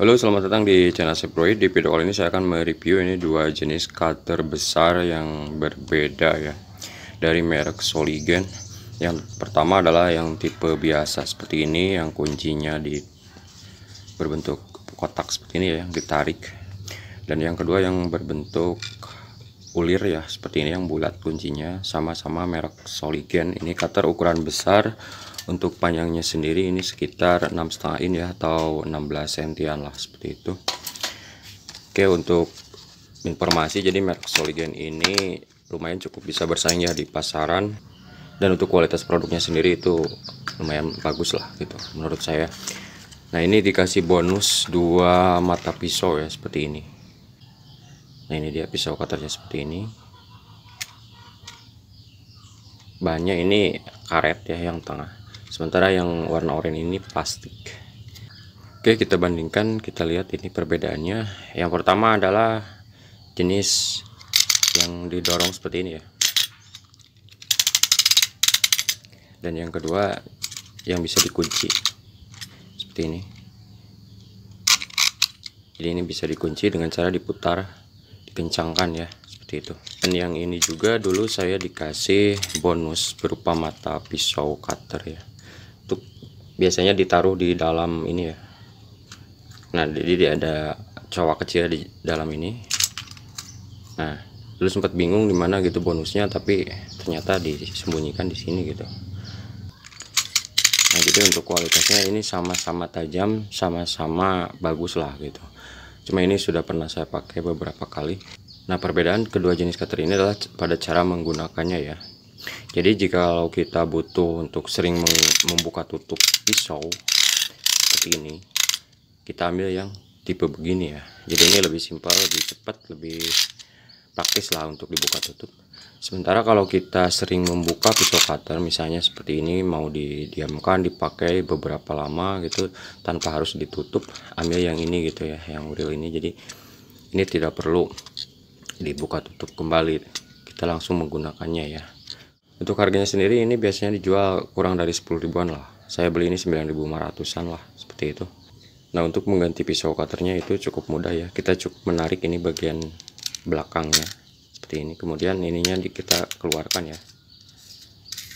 Halo, selamat datang di channel Seproid. Di video kali ini saya akan mereview ini dua jenis cutter besar yang berbeda ya dari merek Soligen. Yang pertama adalah yang tipe biasa seperti ini yang kuncinya di berbentuk kotak seperti ini ya yang ditarik. Dan yang kedua yang berbentuk ulir ya seperti ini yang bulat kuncinya sama-sama merek Soligen ini cutter ukuran besar untuk panjangnya sendiri ini sekitar 6,5 in ya atau 16 sentian lah seperti itu oke untuk informasi jadi merek Soligen ini lumayan cukup bisa bersaing ya di pasaran dan untuk kualitas produknya sendiri itu lumayan bagus lah gitu menurut saya nah ini dikasih bonus dua mata pisau ya seperti ini nah ini dia pisau cutternya seperti ini bahannya ini karet ya yang tengah sementara yang warna oranye ini plastik oke kita bandingkan kita lihat ini perbedaannya yang pertama adalah jenis yang didorong seperti ini ya dan yang kedua yang bisa dikunci seperti ini jadi ini bisa dikunci dengan cara diputar dibincangkan ya seperti itu dan yang ini juga dulu saya dikasih bonus berupa mata pisau cutter ya untuk biasanya ditaruh di dalam ini ya nah jadi dia ada cowok kecil di dalam ini nah dulu sempat bingung dimana gitu bonusnya tapi ternyata disembunyikan di sini gitu nah jadi untuk kualitasnya ini sama-sama tajam sama-sama bagus lah gitu Cuma ini sudah pernah saya pakai beberapa kali. Nah, perbedaan kedua jenis cutter ini adalah pada cara menggunakannya ya. Jadi, jika kita butuh untuk sering membuka tutup pisau seperti ini, kita ambil yang tipe begini ya. Jadi, ini lebih simpel, lebih cepat, lebih praktis lah untuk dibuka tutup sementara kalau kita sering membuka pisau cutter misalnya seperti ini mau didiamkan dipakai beberapa lama gitu tanpa harus ditutup ambil yang ini gitu ya yang real ini jadi ini tidak perlu dibuka tutup kembali kita langsung menggunakannya ya untuk harganya sendiri ini biasanya dijual kurang dari 10 ribuan lah saya beli ini 9.500an lah seperti itu Nah untuk mengganti pisau cutternya itu cukup mudah ya kita cukup menarik ini bagian belakangnya seperti ini kemudian ininya kita keluarkan ya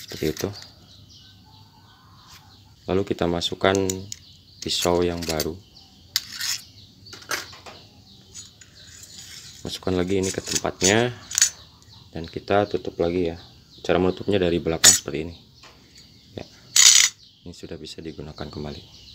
seperti itu lalu kita masukkan pisau yang baru masukkan lagi ini ke tempatnya dan kita tutup lagi ya cara menutupnya dari belakang seperti ini ya ini sudah bisa digunakan kembali